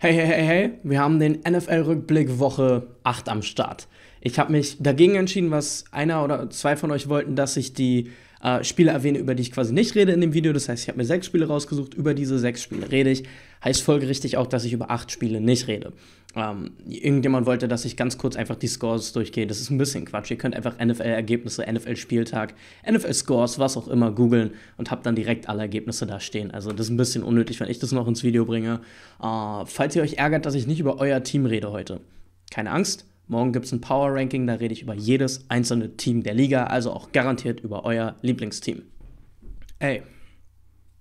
Hey, hey, hey, hey, wir haben den NFL-Rückblick Woche 8 am Start. Ich habe mich dagegen entschieden, was einer oder zwei von euch wollten, dass ich die äh, Spiele erwähne, über die ich quasi nicht rede in dem Video. Das heißt, ich habe mir sechs Spiele rausgesucht, über diese sechs Spiele rede ich. Heißt folgerichtig auch, dass ich über acht Spiele nicht rede. Ähm, irgendjemand wollte, dass ich ganz kurz einfach die Scores durchgehe. Das ist ein bisschen Quatsch. Ihr könnt einfach NFL-Ergebnisse, NFL-Spieltag, NFL-Scores, was auch immer googeln und habt dann direkt alle Ergebnisse da stehen. Also das ist ein bisschen unnötig, wenn ich das noch ins Video bringe. Äh, falls ihr euch ärgert, dass ich nicht über euer Team rede heute, keine Angst. Morgen gibt es ein Power Ranking, da rede ich über jedes einzelne Team der Liga, also auch garantiert über euer Lieblingsteam. Ey,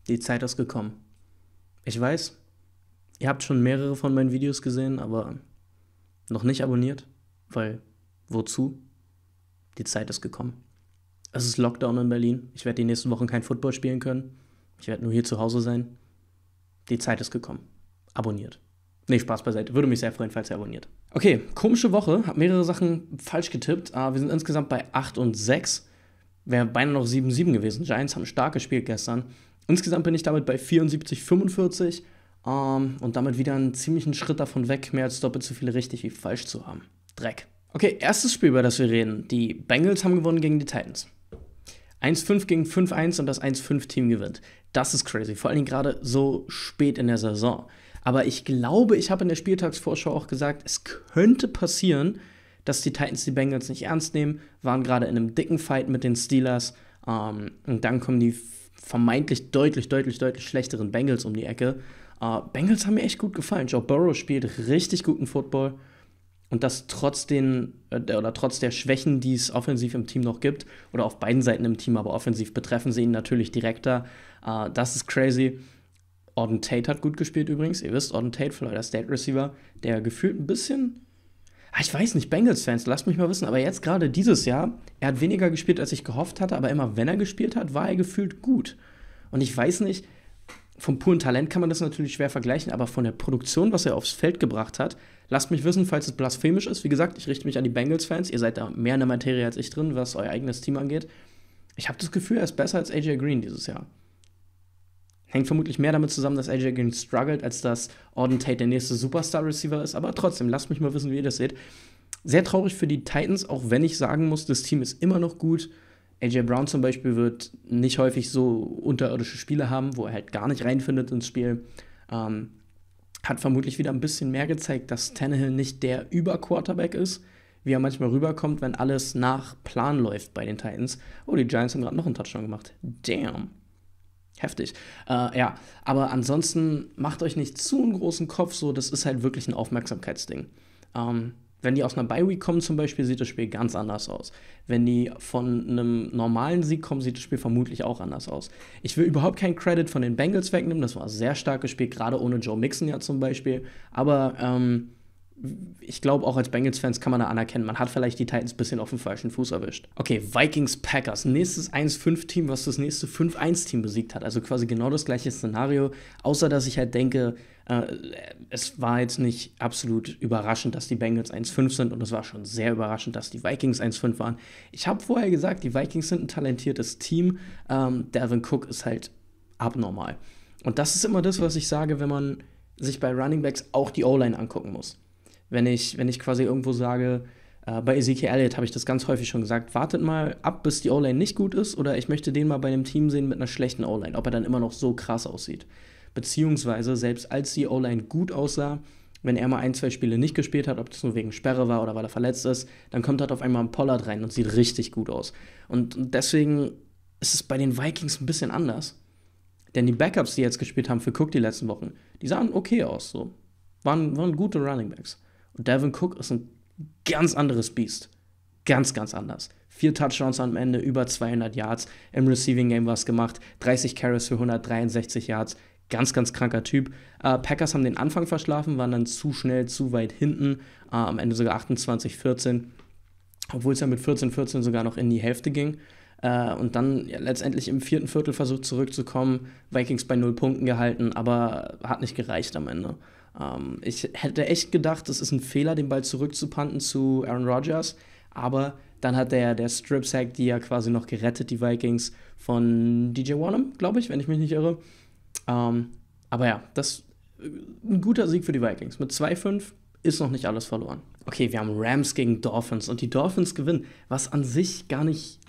die Zeit ist gekommen. Ich weiß, ihr habt schon mehrere von meinen Videos gesehen, aber noch nicht abonniert, weil wozu? Die Zeit ist gekommen. Es ist Lockdown in Berlin. Ich werde die nächsten Wochen kein Football spielen können. Ich werde nur hier zu Hause sein. Die Zeit ist gekommen. Abonniert. Nee, Spaß beiseite. Würde mich sehr freuen, falls ihr abonniert. Okay, komische Woche, habe mehrere Sachen falsch getippt. Uh, wir sind insgesamt bei 8 und 6. Wäre beinahe noch 7-7 gewesen. Giants haben stark gespielt gestern. Insgesamt bin ich damit bei 74, 45 um, und damit wieder einen ziemlichen Schritt davon weg, mehr als doppelt so viele richtig wie falsch zu haben. Dreck. Okay, erstes Spiel, über das wir reden. Die Bengals haben gewonnen gegen die Titans. 1-5 gegen 5-1 und das 1-5-Team gewinnt. Das ist crazy, vor allem gerade so spät in der Saison. Aber ich glaube, ich habe in der Spieltagsvorschau auch gesagt, es könnte passieren, dass die Titans die Bengals nicht ernst nehmen, waren gerade in einem dicken Fight mit den Steelers. Ähm, und dann kommen die vermeintlich deutlich, deutlich, deutlich schlechteren Bengals um die Ecke. Äh, Bengals haben mir echt gut gefallen. Joe Burrow spielt richtig guten Football. Und das trotz den äh, oder trotz der Schwächen, die es offensiv im Team noch gibt, oder auf beiden Seiten im Team, aber offensiv betreffen sie ihn natürlich direkter. Äh, das ist crazy. Auden Tate hat gut gespielt übrigens. Ihr wisst, Auden Tate, Florida State Receiver, der gefühlt ein bisschen. Ah, ich weiß nicht, Bengals-Fans, lasst mich mal wissen, aber jetzt gerade dieses Jahr, er hat weniger gespielt, als ich gehofft hatte, aber immer wenn er gespielt hat, war er gefühlt gut. Und ich weiß nicht, vom puren Talent kann man das natürlich schwer vergleichen, aber von der Produktion, was er aufs Feld gebracht hat, lasst mich wissen, falls es blasphemisch ist. Wie gesagt, ich richte mich an die Bengals-Fans. Ihr seid da mehr in der Materie als ich drin, was euer eigenes Team angeht. Ich habe das Gefühl, er ist besser als AJ Green dieses Jahr. Hängt vermutlich mehr damit zusammen, dass AJ Green struggled, als dass Auden Tate der nächste Superstar-Receiver ist. Aber trotzdem, lasst mich mal wissen, wie ihr das seht. Sehr traurig für die Titans, auch wenn ich sagen muss, das Team ist immer noch gut. AJ Brown zum Beispiel wird nicht häufig so unterirdische Spiele haben, wo er halt gar nicht reinfindet ins Spiel. Ähm, hat vermutlich wieder ein bisschen mehr gezeigt, dass Tannehill nicht der Überquarterback ist, wie er manchmal rüberkommt, wenn alles nach Plan läuft bei den Titans. Oh, die Giants haben gerade noch einen Touchdown gemacht. Damn. Heftig. Äh, ja, aber ansonsten macht euch nicht zu einen großen Kopf, so, das ist halt wirklich ein Aufmerksamkeitsding. Ähm, wenn die aus einer Bi-Week kommen zum Beispiel, sieht das Spiel ganz anders aus. Wenn die von einem normalen Sieg kommen, sieht das Spiel vermutlich auch anders aus. Ich will überhaupt keinen Credit von den Bengals wegnehmen, das war ein sehr starkes Spiel, gerade ohne Joe Mixon ja zum Beispiel. Aber ähm, ich glaube, auch als Bengals-Fans kann man da anerkennen, man hat vielleicht die Titans ein bisschen auf dem falschen Fuß erwischt. Okay, Vikings, Packers, nächstes 1-5-Team, was das nächste 5-1-Team besiegt hat. Also quasi genau das gleiche Szenario, außer dass ich halt denke, äh, es war jetzt nicht absolut überraschend, dass die Bengals 1-5 sind und es war schon sehr überraschend, dass die Vikings 1-5 waren. Ich habe vorher gesagt, die Vikings sind ein talentiertes Team. Ähm, Devin Cook ist halt abnormal. Und das ist immer das, was ich sage, wenn man sich bei Runningbacks auch die O-Line angucken muss wenn ich, wenn ich quasi irgendwo sage, äh, bei Ezekiel Elliott habe ich das ganz häufig schon gesagt, wartet mal ab, bis die O-Line nicht gut ist oder ich möchte den mal bei einem Team sehen mit einer schlechten O-Line, ob er dann immer noch so krass aussieht. Beziehungsweise, selbst als die O-Line gut aussah, wenn er mal ein, zwei Spiele nicht gespielt hat, ob das nur wegen Sperre war oder weil er verletzt ist, dann kommt halt auf einmal ein Pollard rein und sieht richtig gut aus. Und deswegen ist es bei den Vikings ein bisschen anders. Denn die Backups, die jetzt gespielt haben für Cook die letzten Wochen, die sahen okay aus. So. Waren, waren gute Running Backs. Und Devin Cook ist ein ganz anderes Biest. Ganz, ganz anders. Vier Touchdowns am Ende, über 200 Yards. Im Receiving Game was gemacht. 30 Carries für 163 Yards. Ganz, ganz kranker Typ. Äh, Packers haben den Anfang verschlafen, waren dann zu schnell, zu weit hinten. Äh, am Ende sogar 28-14. Obwohl es ja mit 14-14 sogar noch in die Hälfte ging. Äh, und dann ja, letztendlich im vierten Viertel versucht zurückzukommen. Vikings bei null Punkten gehalten, aber hat nicht gereicht am Ende. Ähm, ich hätte echt gedacht, das ist ein Fehler, den Ball zurückzupanten zu Aaron Rodgers, aber dann hat der, der Strip-Sack die ja quasi noch gerettet, die Vikings von DJ Warnham, glaube ich, wenn ich mich nicht irre. Ähm, aber ja, das äh, ein guter Sieg für die Vikings. Mit 2-5 ist noch nicht alles verloren. Okay, wir haben Rams gegen Dolphins und die Dolphins gewinnen, was an sich gar nicht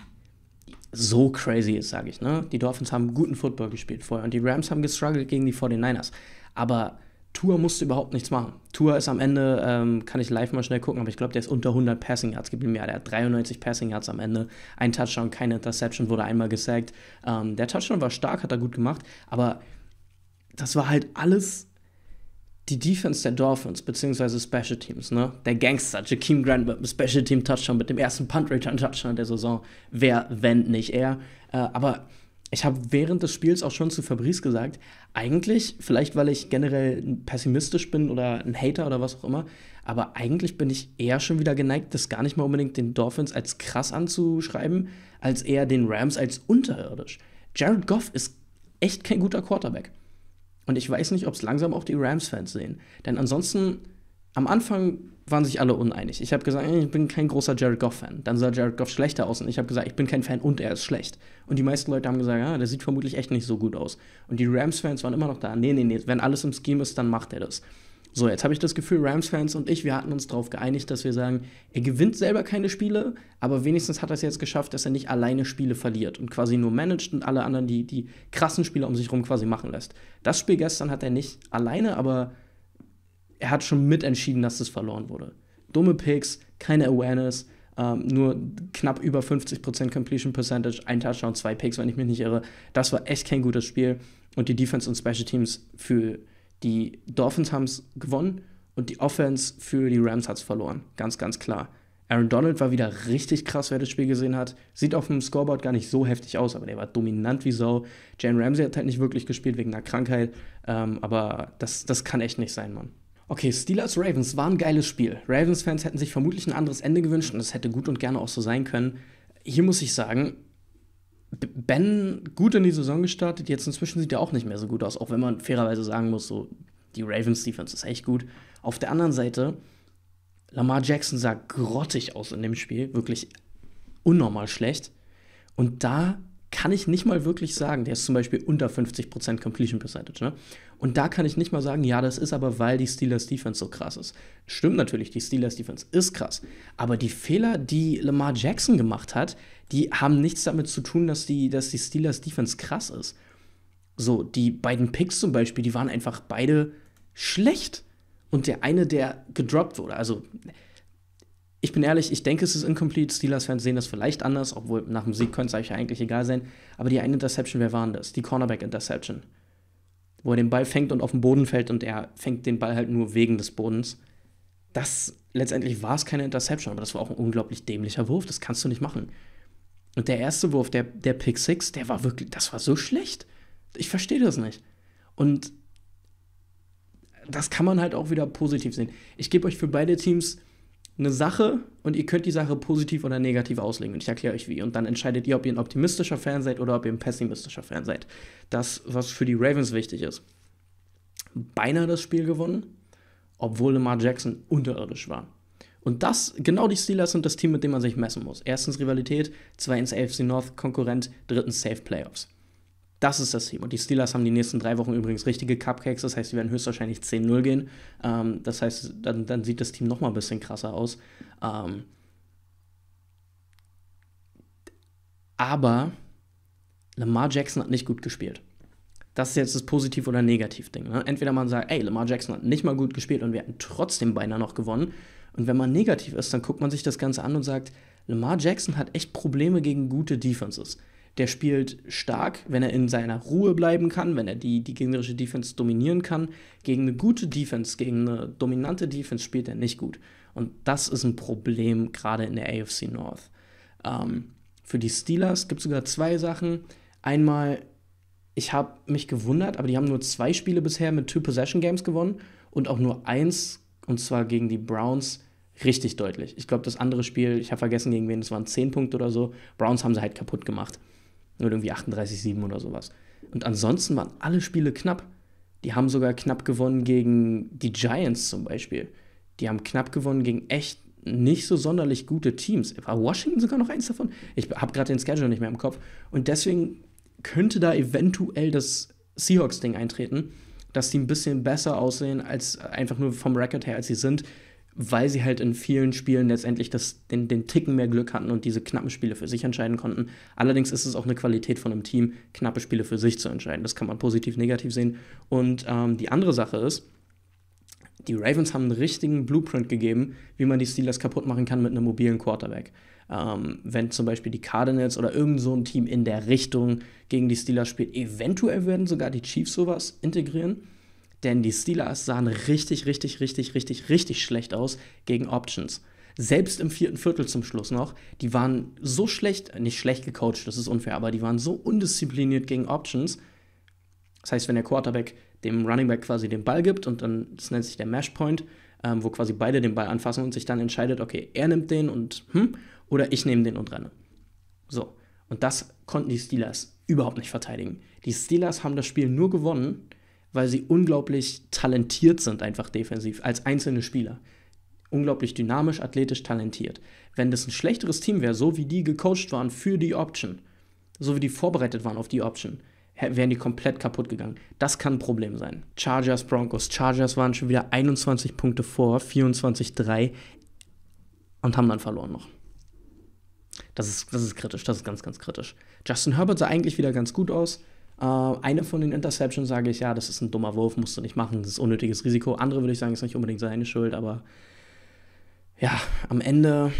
so crazy ist, sage ich. Ne? Die Dolphins haben guten Football gespielt vorher und die Rams haben gestruggelt gegen die 49ers. Aber Tour musste überhaupt nichts machen. Tour ist am Ende, ähm, kann ich live mal schnell gucken, aber ich glaube, der ist unter 100 Passing Yards geblieben. Ja, der hat 93 Passing Yards am Ende. Ein Touchdown, keine Interception, wurde einmal gesackt. Ähm, der Touchdown war stark, hat er gut gemacht, aber das war halt alles die Defense der Dolphins, beziehungsweise Special Teams, ne? Der Gangster, Jakeem Grant mit dem Special Team Touchdown, mit dem ersten Punt Return Touchdown der Saison. Wer, wenn nicht er? Äh, aber ich habe während des Spiels auch schon zu Fabrice gesagt, eigentlich, vielleicht weil ich generell pessimistisch bin oder ein Hater oder was auch immer, aber eigentlich bin ich eher schon wieder geneigt, das gar nicht mal unbedingt den Dolphins als krass anzuschreiben, als eher den Rams als unterirdisch. Jared Goff ist echt kein guter Quarterback. Und ich weiß nicht, ob es langsam auch die Rams-Fans sehen. Denn ansonsten am Anfang waren sich alle uneinig. Ich habe gesagt, ich bin kein großer Jared Goff-Fan. Dann sah Jared Goff schlechter aus und ich habe gesagt, ich bin kein Fan und er ist schlecht. Und die meisten Leute haben gesagt, ja, ah, der sieht vermutlich echt nicht so gut aus. Und die Rams-Fans waren immer noch da. Nee, nee, nee, wenn alles im Scheme ist, dann macht er das. So, jetzt habe ich das Gefühl, Rams-Fans und ich, wir hatten uns darauf geeinigt, dass wir sagen, er gewinnt selber keine Spiele, aber wenigstens hat er es jetzt geschafft, dass er nicht alleine Spiele verliert und quasi nur managt und alle anderen die, die krassen Spiele um sich herum quasi machen lässt. Das Spiel gestern hat er nicht alleine, aber er hat schon mitentschieden, dass das verloren wurde. Dumme Picks, keine Awareness, ähm, nur knapp über 50% Completion Percentage, ein Touchdown, zwei Picks, wenn ich mich nicht irre. Das war echt kein gutes Spiel. Und die Defense und Special Teams für die Dolphins haben es gewonnen und die Offense für die Rams hat es verloren. Ganz, ganz klar. Aaron Donald war wieder richtig krass, wer das Spiel gesehen hat. Sieht auf dem Scoreboard gar nicht so heftig aus, aber der war dominant wie Sau. Jane Ramsey hat halt nicht wirklich gespielt wegen einer Krankheit, ähm, aber das, das kann echt nicht sein, Mann. Okay, Steelers Ravens war ein geiles Spiel. Ravens-Fans hätten sich vermutlich ein anderes Ende gewünscht und es hätte gut und gerne auch so sein können. Hier muss ich sagen, Ben gut in die Saison gestartet. Jetzt inzwischen sieht er auch nicht mehr so gut aus, auch wenn man fairerweise sagen muss, so die Ravens Defense ist echt gut. Auf der anderen Seite, Lamar Jackson sah grottig aus in dem Spiel, wirklich unnormal schlecht. Und da kann ich nicht mal wirklich sagen. Der ist zum Beispiel unter 50% Completion Percentage. Ne? Und da kann ich nicht mal sagen, ja, das ist aber, weil die Steelers Defense so krass ist. Stimmt natürlich, die Steelers Defense ist krass. Aber die Fehler, die Lamar Jackson gemacht hat, die haben nichts damit zu tun, dass die, dass die Steelers Defense krass ist. So, die beiden Picks zum Beispiel, die waren einfach beide schlecht. Und der eine, der gedroppt wurde, also ich bin ehrlich, ich denke, es ist incomplete. Steelers-Fans sehen das vielleicht anders, obwohl nach dem Sieg könnte es eigentlich, egal sein. Aber die eine Interception, wer war denn das? Die Cornerback-Interception. Wo er den Ball fängt und auf den Boden fällt und er fängt den Ball halt nur wegen des Bodens. Das letztendlich war es keine Interception, aber das war auch ein unglaublich dämlicher Wurf. Das kannst du nicht machen. Und der erste Wurf, der, der Pick Six, der war wirklich, das war so schlecht. Ich verstehe das nicht. Und das kann man halt auch wieder positiv sehen. Ich gebe euch für beide Teams eine Sache und ihr könnt die Sache positiv oder negativ auslegen. Und ich erkläre euch wie. Und dann entscheidet ihr, ob ihr ein optimistischer Fan seid oder ob ihr ein pessimistischer Fan seid. Das, was für die Ravens wichtig ist. Beinahe das Spiel gewonnen, obwohl Lamar Jackson unterirdisch war. Und das, genau die Steelers sind das Team, mit dem man sich messen muss. Erstens Rivalität, zweitens AFC North Konkurrent, drittens Safe Playoffs. Das ist das Team. Und die Steelers haben die nächsten drei Wochen übrigens richtige Cupcakes. Das heißt, sie werden höchstwahrscheinlich 10-0 gehen. Ähm, das heißt, dann, dann sieht das Team noch mal ein bisschen krasser aus. Ähm, aber Lamar Jackson hat nicht gut gespielt. Das ist jetzt das Positiv- oder Negativ-Ding. Ne? Entweder man sagt, ey, Lamar Jackson hat nicht mal gut gespielt und wir hatten trotzdem beinahe noch gewonnen. Und wenn man negativ ist, dann guckt man sich das Ganze an und sagt, Lamar Jackson hat echt Probleme gegen gute Defenses der spielt stark, wenn er in seiner Ruhe bleiben kann, wenn er die, die gegnerische Defense dominieren kann. Gegen eine gute Defense, gegen eine dominante Defense spielt er nicht gut. Und das ist ein Problem gerade in der AFC North. Ähm, für die Steelers gibt es sogar zwei Sachen. Einmal, ich habe mich gewundert, aber die haben nur zwei Spiele bisher mit Two Possession Games gewonnen und auch nur eins, und zwar gegen die Browns, richtig deutlich. Ich glaube, das andere Spiel, ich habe vergessen, gegen wen, es waren 10 Punkte oder so. Browns haben sie halt kaputt gemacht. Nur irgendwie 38-7 oder sowas. Und ansonsten waren alle Spiele knapp. Die haben sogar knapp gewonnen gegen die Giants zum Beispiel. Die haben knapp gewonnen gegen echt nicht so sonderlich gute Teams. War Washington sogar noch eins davon? Ich habe gerade den Schedule nicht mehr im Kopf. Und deswegen könnte da eventuell das Seahawks-Ding eintreten, dass die ein bisschen besser aussehen, als einfach nur vom Record her, als sie sind weil sie halt in vielen Spielen letztendlich das, den, den Ticken mehr Glück hatten und diese knappen Spiele für sich entscheiden konnten. Allerdings ist es auch eine Qualität von einem Team, knappe Spiele für sich zu entscheiden. Das kann man positiv, negativ sehen. Und ähm, die andere Sache ist, die Ravens haben einen richtigen Blueprint gegeben, wie man die Steelers kaputt machen kann mit einem mobilen Quarterback. Ähm, wenn zum Beispiel die Cardinals oder irgend so ein Team in der Richtung gegen die Steelers spielt, eventuell werden sogar die Chiefs sowas integrieren denn die Steelers sahen richtig, richtig, richtig, richtig, richtig schlecht aus gegen Options. Selbst im vierten Viertel zum Schluss noch, die waren so schlecht, nicht schlecht gecoacht, das ist unfair, aber die waren so undiszipliniert gegen Options. Das heißt, wenn der Quarterback dem Running Back quasi den Ball gibt und dann, das nennt sich der Mesh Point, ähm, wo quasi beide den Ball anfassen und sich dann entscheidet, okay, er nimmt den und hm, oder ich nehme den und renne. So. Und das konnten die Steelers überhaupt nicht verteidigen. Die Steelers haben das Spiel nur gewonnen, weil sie unglaublich talentiert sind, einfach defensiv, als einzelne Spieler. Unglaublich dynamisch, athletisch, talentiert. Wenn das ein schlechteres Team wäre, so wie die gecoacht waren für die Option, so wie die vorbereitet waren auf die Option, wären die komplett kaputt gegangen. Das kann ein Problem sein. Chargers, Broncos. Chargers waren schon wieder 21 Punkte vor, 24-3 und haben dann verloren noch. Das ist, das ist kritisch, das ist ganz, ganz kritisch. Justin Herbert sah eigentlich wieder ganz gut aus. Äh, eine von den Interceptions sage ich, ja, das ist ein dummer Wurf, musst du nicht machen, das ist unnötiges Risiko. Andere würde ich sagen, ist nicht unbedingt seine Schuld, aber ja, am Ende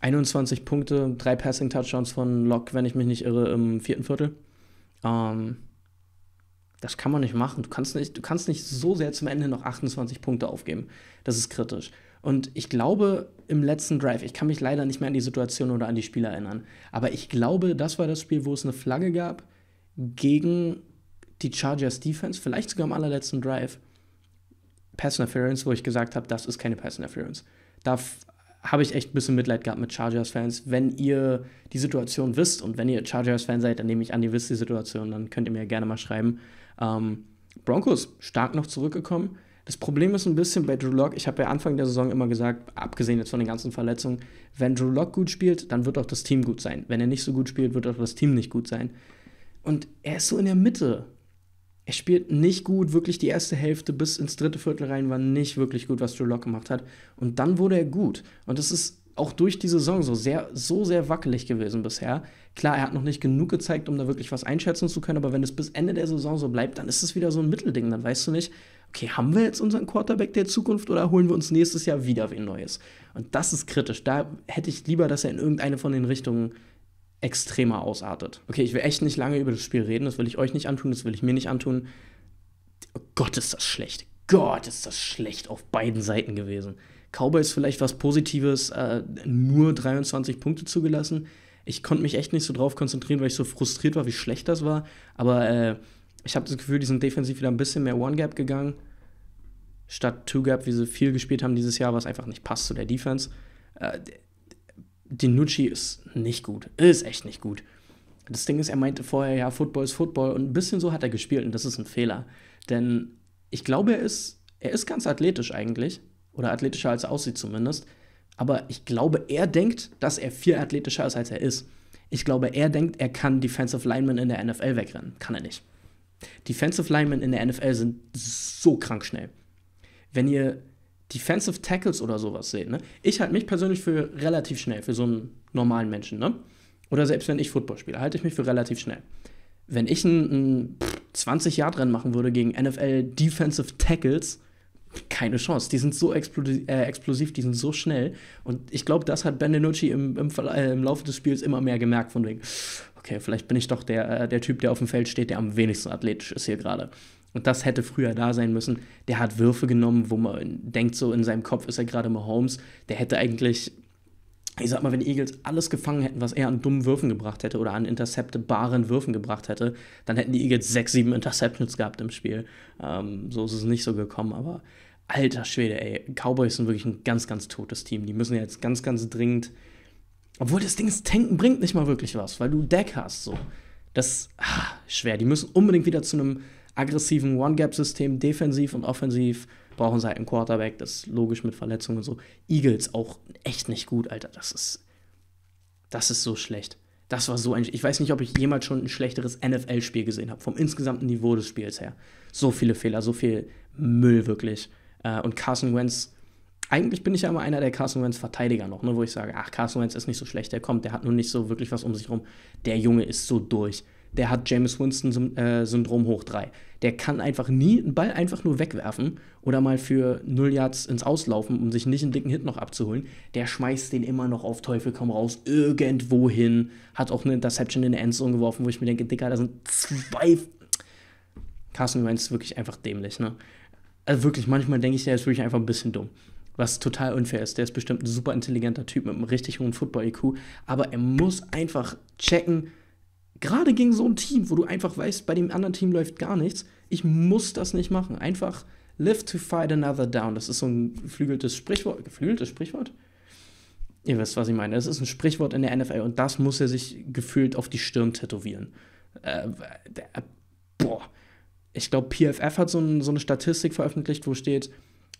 21 Punkte, drei Passing-Touchdowns von Locke, wenn ich mich nicht irre, im vierten Viertel. Ähm, das kann man nicht machen. Du kannst nicht, du kannst nicht so sehr zum Ende noch 28 Punkte aufgeben. Das ist kritisch. Und ich glaube, im letzten Drive, ich kann mich leider nicht mehr an die Situation oder an die Spieler erinnern, aber ich glaube, das war das Spiel, wo es eine Flagge gab gegen die Chargers Defense, vielleicht sogar am allerletzten Drive, Pass Interference, wo ich gesagt habe, das ist keine Pass Interference. Da habe ich echt ein bisschen Mitleid gehabt mit Chargers-Fans. Wenn ihr die Situation wisst und wenn ihr Chargers-Fan seid, dann nehme ich an, ihr wisst die Situation, dann könnt ihr mir gerne mal schreiben. Ähm, Broncos stark noch zurückgekommen. Das Problem ist ein bisschen bei Drew Lock. Ich habe ja Anfang der Saison immer gesagt, abgesehen jetzt von den ganzen Verletzungen, wenn Drew Lock gut spielt, dann wird auch das Team gut sein. Wenn er nicht so gut spielt, wird auch das Team nicht gut sein. Und er ist so in der Mitte. Er spielt nicht gut, wirklich die erste Hälfte bis ins dritte Viertel rein war nicht wirklich gut, was Drew Locke gemacht hat. Und dann wurde er gut. Und das ist auch durch die Saison so sehr, so sehr wackelig gewesen bisher. Klar, er hat noch nicht genug gezeigt, um da wirklich was einschätzen zu können, aber wenn es bis Ende der Saison so bleibt, dann ist es wieder so ein Mittelding. Dann weißt du nicht, okay, haben wir jetzt unseren Quarterback der Zukunft oder holen wir uns nächstes Jahr wieder wen Neues? Und das ist kritisch. Da hätte ich lieber, dass er in irgendeine von den Richtungen extremer ausartet. Okay, ich will echt nicht lange über das Spiel reden, das will ich euch nicht antun, das will ich mir nicht antun. Oh Gott, ist das schlecht. Gott, ist das schlecht auf beiden Seiten gewesen. Cowboys vielleicht was Positives, äh, nur 23 Punkte zugelassen. Ich konnte mich echt nicht so drauf konzentrieren, weil ich so frustriert war, wie schlecht das war. Aber äh, ich habe das Gefühl, die sind defensiv wieder ein bisschen mehr One-Gap gegangen. Statt Two-Gap, wie sie viel gespielt haben dieses Jahr, was einfach nicht passt zu der Defense. Äh, Dinucci ist nicht gut. Ist echt nicht gut. Das Ding ist, er meinte vorher, ja, Football ist Football und ein bisschen so hat er gespielt und das ist ein Fehler. Denn ich glaube, er ist, er ist ganz athletisch eigentlich. Oder athletischer als er aussieht zumindest. Aber ich glaube, er denkt, dass er viel athletischer ist, als er ist. Ich glaube, er denkt, er kann Defensive Linemen in der NFL wegrennen. Kann er nicht. Defensive Linemen in der NFL sind so krank schnell. Wenn ihr Defensive Tackles oder sowas sehen. Ne? Ich halte mich persönlich für relativ schnell, für so einen normalen Menschen. Ne? Oder selbst wenn ich Football spiele, halte ich mich für relativ schnell. Wenn ich ein, ein 20 jahr rennen machen würde gegen NFL Defensive Tackles, keine Chance. Die sind so explosiv, äh, explosiv die sind so schnell. Und ich glaube, das hat Bendenucci im, im, äh, im, Laufe des Spiels immer mehr gemerkt, von wegen, okay, vielleicht bin ich doch der, äh, der Typ, der auf dem Feld steht, der am wenigsten athletisch ist hier gerade und das hätte früher da sein müssen, der hat Würfe genommen, wo man denkt, so in seinem Kopf ist er gerade Mahomes, der hätte eigentlich, ich sag mal, wenn die Eagles alles gefangen hätten, was er an dummen Würfen gebracht hätte oder an interceptbaren Würfen gebracht hätte, dann hätten die Eagles sechs, sieben Interceptions gehabt im Spiel. Ähm, so ist es nicht so gekommen, aber alter Schwede, ey, Cowboys sind wirklich ein ganz, ganz totes Team. Die müssen jetzt ganz, ganz dringend. Obwohl das Ding ist, tanken bringt nicht mal wirklich was, weil du Deck hast so. Das ah, schwer. Die müssen unbedingt wieder zu einem aggressiven One-Gap-System, defensiv und offensiv, brauchen sie halt einen Quarterback, das ist logisch mit Verletzungen und so. Eagles auch echt nicht gut, Alter. Das ist, das ist so schlecht. Das war so ein. Ich weiß nicht, ob ich jemals schon ein schlechteres NFL-Spiel gesehen habe, vom insgesamten Niveau des Spiels her. So viele Fehler, so viel Müll wirklich. Äh, und Carson Wentz, eigentlich bin ich ja immer einer der Carson Wentz Verteidiger noch, ne, wo ich sage, ach, Carson Wentz ist nicht so schlecht, der kommt, der hat nur nicht so wirklich was um sich rum. Der Junge ist so durch der hat James Winston-Syndrom äh, hoch 3. Der kann einfach nie einen Ball einfach nur wegwerfen oder mal für 0 Yards ins Auslaufen, um sich nicht einen dicken Hit noch abzuholen. Der schmeißt den immer noch auf Teufel komm raus, irgendwo hin. Hat auch eine Interception in der Endzone geworfen, wo ich mir denke, Dicker, da sind zwei. Carsten du meinst wirklich einfach dämlich, ne? Also wirklich, manchmal denke ich, der ist wirklich einfach ein bisschen dumm was total unfair ist. Der ist bestimmt ein super intelligenter Typ mit einem richtig hohen Football-IQ, aber er muss einfach checken, Gerade gegen so ein Team, wo du einfach weißt, bei dem anderen Team läuft gar nichts. Ich muss das nicht machen. Einfach live to fight another down. Das ist so ein geflügeltes Sprichwort. Geflügeltes Sprichwort? Ihr wisst, was ich meine. Das ist ein Sprichwort in der NFL und das muss er sich gefühlt auf die Stirn tätowieren. Äh, der, äh, boah. Ich glaube, PFF hat so, ein, so eine Statistik veröffentlicht, wo steht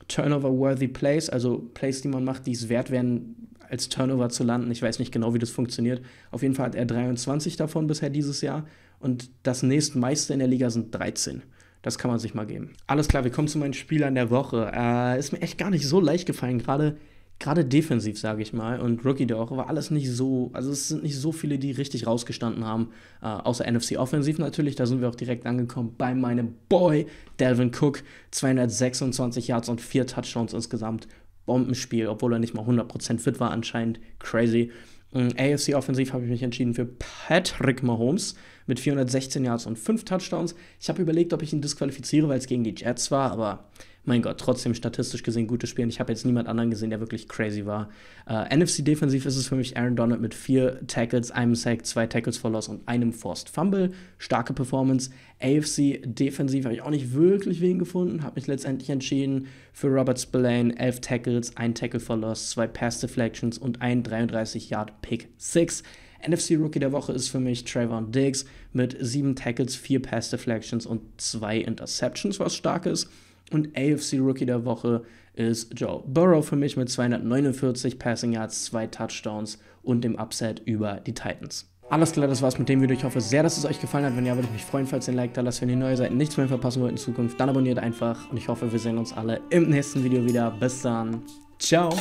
Turnover-worthy Plays, also Plays, die man macht, die es wert wären, als Turnover zu landen. Ich weiß nicht genau, wie das funktioniert. Auf jeden Fall hat er 23 davon bisher dieses Jahr und das nächstmeiste in der Liga sind 13. Das kann man sich mal geben. Alles klar, wir kommen zu meinen Spielern der Woche. Äh, ist mir echt gar nicht so leicht gefallen, gerade gerade defensiv, sage ich mal, und Rookie der Woche war alles nicht so, also es sind nicht so viele, die richtig rausgestanden haben, äh, außer NFC Offensiv natürlich, da sind wir auch direkt angekommen bei meinem Boy, Delvin Cook, 226 Yards und 4 Touchdowns insgesamt Bombenspiel, obwohl er nicht mal 100% fit war anscheinend. Crazy. Mm, AFC-Offensiv habe ich mich entschieden für Patrick Mahomes mit 416 Yards und 5 Touchdowns. Ich habe überlegt, ob ich ihn disqualifiziere, weil es gegen die Jets war, aber mein Gott, trotzdem statistisch gesehen gutes Spiel. Und ich habe jetzt niemand anderen gesehen, der wirklich crazy war. Äh, NFC-defensiv ist es für mich Aaron Donald mit vier Tackles, einem Sack, zwei Tackles for Loss und einem Forced Fumble. Starke Performance. AFC-defensiv habe ich auch nicht wirklich wen gefunden. Habe mich letztendlich entschieden für Robert Spillane. Elf Tackles, ein Tackle for Loss, zwei Pass Deflections und ein 33-Yard-Pick 6. NFC-Rookie der Woche ist für mich Trayvon Diggs mit sieben Tackles, vier Pass Deflections und zwei Interceptions, was stark ist. Und AFC Rookie der Woche ist Joe Burrow für mich mit 249 Passing Yards, zwei Touchdowns und dem Upset über die Titans. Alles klar, das war's mit dem Video. Ich hoffe sehr, dass es euch gefallen hat. Wenn ja, würde ich mich freuen, falls ihr ein Like da lasst. Wenn ihr neue Seiten nichts mehr verpassen wollt in Zukunft, dann abonniert einfach. Und ich hoffe, wir sehen uns alle im nächsten Video wieder. Bis dann. Ciao.